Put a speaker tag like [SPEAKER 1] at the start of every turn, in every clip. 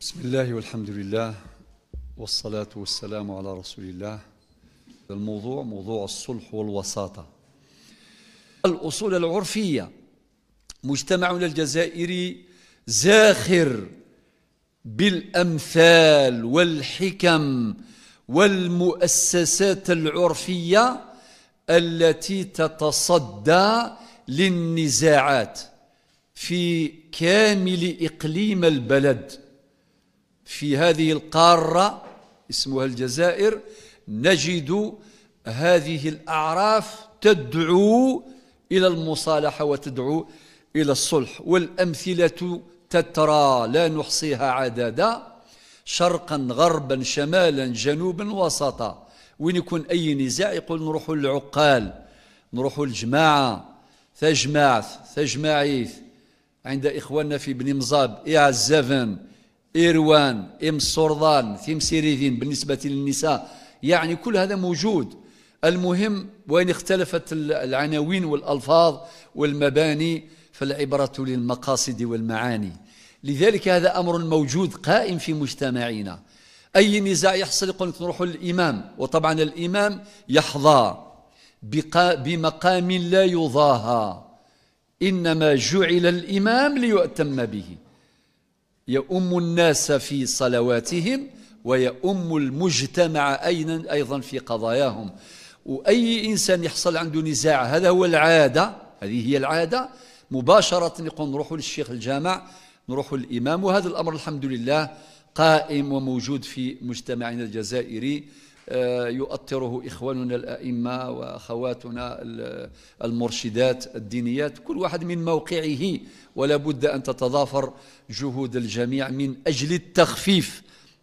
[SPEAKER 1] بسم الله والحمد لله والصلاة والسلام على رسول الله الموضوع موضوع الصلح والوساطة الأصول العرفية مجتمعنا الجزائري زاخر بالأمثال والحكم والمؤسسات العرفية التي تتصدى للنزاعات في كامل إقليم البلد في هذه القارة اسمها الجزائر نجد هذه الأعراف تدعو إلى المصالحة وتدعو إلى الصلح والأمثلة تترى لا نحصيها عددا شرقا غربا شمالا جنوبا وسطا وين يكون أي نزاع يقول نروحوا للعقال نروحوا للجماعة ثجماعث ثجماعيث عند إخواننا في بن مزاب إيه إيروان إم ثيم سيريذين بالنسبة للنساء يعني كل هذا موجود المهم وإن اختلفت العناوين والألفاظ والمباني فالعبرة للمقاصد والمعاني لذلك هذا أمر موجود قائم في مجتمعنا أي نزاع يحصل يقول نروح للإمام وطبعا الإمام يحظى بمقام لا يضاهى إنما جعل الإمام ليؤتم به يؤم الناس في صلواتهم ويؤم المجتمع أيضا في قضاياهم وأي إنسان يحصل عنده نزاع هذا هو العادة هذه هي العادة مباشرة يقول نروحوا للشيخ الجامع نروحوا للإمام وهذا الأمر الحمد لله قائم وموجود في مجتمعنا الجزائري آه، يؤطره إخواننا الأئمة وأخواتنا المرشدات الدينيات كل واحد من موقعه ولا بد أن تتضافر جهود الجميع من أجل التخفيف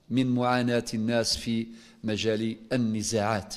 [SPEAKER 1] من معاناة الناس في مجال النزاعات